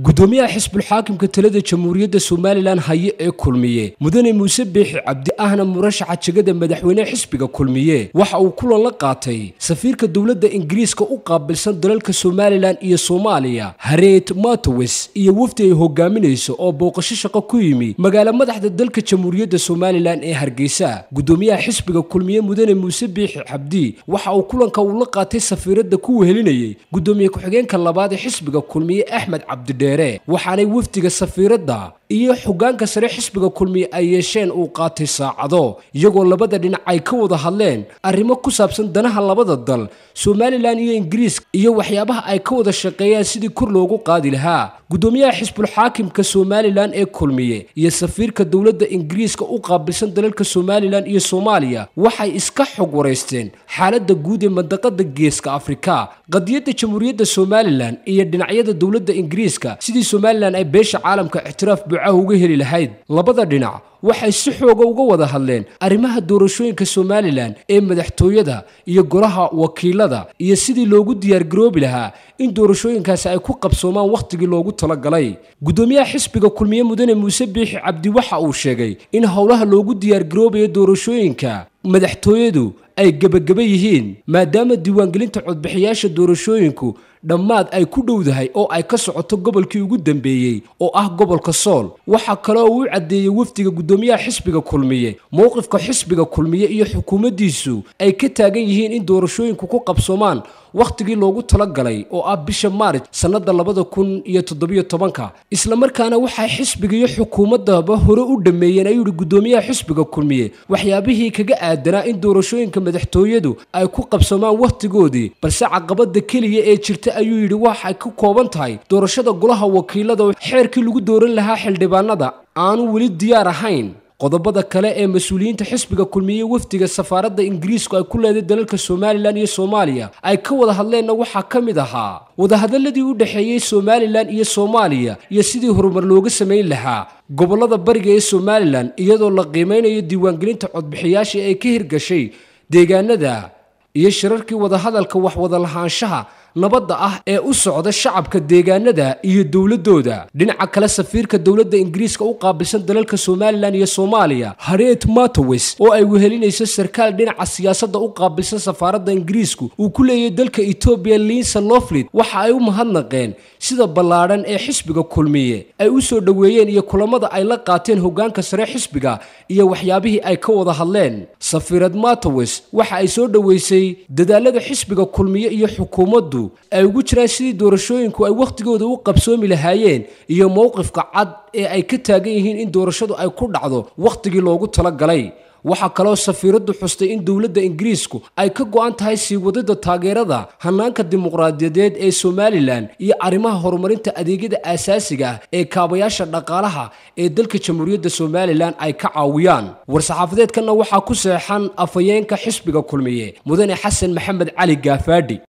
gudoomiyaha xisbulxaakimka talada jamhuuriyadda somalilan haye ee kulmiye mudane muuse biixi cabdi ahna murashaxa jegada madaxweyne xisbiga kulmiye waxa uu kulan la qaatay safiirka dowladda ingiriiska u qaabilsan dalalka somalilan iyo soomaaliya hareet matowes iyo wafdi ay hogaaminayso oo booqasho shaqo ku yimi magaalo madaxda dalka jamhuuriyadda somalilan ee hargeysa guddoomiyaha xisbiga kulmiye mudane muuse biixi cabdi waxa uu kulanka uu la qaatay safiiradda ku wehelinayay guddoomiye ku-xigeenka labaad ee xisbiga kulmiye axmed cabdidhe jeere waxaanay wafdiga safiiradda iyo xogaanka sare xisbiga kulmiye ay yeesheen uu qaatay saacado iyagoo labada dhinac ay ka wada hadleen arrimo ku saabsan danaha labada dal somalilan iyo ingiriis iyo waxyaabaha ay ka wada shaqeeyaan sidii kor loogu qaadi lahaa gudoomiyaha xisbulxaakimka somalilan ee kulmiye iyo safiirka dowladda ingiriiska u qaabilsan dalalka somalilan iyo soomaaliya waxay iska xog waraysteen xaaladda guud ee mandaqada geeska afrika qadiyadda jamhuuriyadda somalilan iyo dhinacyada dowladda ingiriiska sidii somalilan ay beesha caalamka ictiraaf buucaha uga heli lahayd labada dhinac waxay si xooga uga wada hadleen arrimaha doorashooyinka somalilan ee madaxtooyada iyo golaha wakiilada iyo sidii loogu diyaargaroobi lahaa in doorashooyinkaasi ay ku qabsoomaan wakhtigii loogu talagalay guddoomiyaha xisbiga kulmiye mudane muuse biixi cabdi waxa uu sheegay in howlaha loogu diyaargaroobayo doorashooyinka madaxtooyadu ay gebageba yihiin maadaama diiwaangelinta codbixiyaasha doorashooyinku dhammaad ay ku dhowdahay oo ay ka socoto gobolkii ugu dambeeyey oo ah gobolka sool waxaa kale oo uu caddeeyey wafdiga guddoomiyaha xisbiga kulmiye mowqifka xisbiga kulmiye iyo xukuumaddiisu ay ka taagan yihiin in doorashooyinku ku qabsoomaan wakhtigii loogu talagalay oo ah bisha maaris sannadda labada kun iyo toddobiyo tobanka markaana waxaa xisbiga iyo xukuumaddaba hore u dhammeeyeen ayuu yihi guddoomiyaha xisbiga kulmiye waxyaabihii kaga aadanaa in doorashooyinka madaxtooyadu ay ku qabsoomaan wakhtigoodii balse caqabada keliya ee jirta ayuu yidhi waxay ku kooban tahay doorashada golaha wakiilada xeerkii lagu dooran lahaa xildhibaanada aanu weli diyaar ahayn qodobada kale ee mas-uuliyiinta xisbiga kulmiyey wafdiga safaaradda ingiriisku ay ku leeday dalalka somalilan iyo soomaaliya ay ka wada hadleenna waxaa ka mid ahaa wadahadaladii u dhexeeyey somalilan iyo soomaaliya iyo sidii horumar looga samayn lahaa gobollada bariga ee somalilan iyadoo la qiimeynayo diiwaangelinta codbixiyaasha ee ka hirgashay deegaanada iyo shirarkii wadahadalka wax wada lahaanshaha nabadda ah ee u socda shacabka deegaanada iyo dowladooda dhinaca kale safiirka dowladda ingiriiska u qaabilsan dalalka somalilan iyo soomaaliya hareet matowes oo ay wehelinayso sarkaal dhinaca siyaasadda u qaabilsan safaaradda ingiriisku uu ku leeyahay dalka etoobiya linsa loflid waxa ay u mahadnaqeen sida ballaadhan ee xisbiga kulmiye ay u soo dhoweeyeen iyo kulamada ay la qaateen hoggaanka sare xisbiga iyo waxyaabihii ay ka wada hadleen safiirad matowes waxa ay soo dhoweysay dadaalada xisbiga kulmiye iyo xukuumaddu madow ay ugu jiraan sidii doorashooyinku ay wakhtigooda u qabsoomi lahaayeen iyo mowqifka cad ee ay ka taagan yihiin in doorashadu ay ku dhacdo wakhtigii loogu talagalay waxaa kaloo safiiraddu xustay in dowladda ingiriisku ay ka go'an tahay sii wadada taageerada hannaanka dimuqraadiyadeed ee somalilan iyo arrimaha horumarinta adeegyada aasaasiga ah ee kaabayaasha dhaqaalaha ee dalka jamhuuriyadda somalilan ay ka caawiyaan war-saxaafadeedkanna waxaa ku seexan afhayeenka xisbiga kulmiye mudane xasan maxamed cali gaafaadhi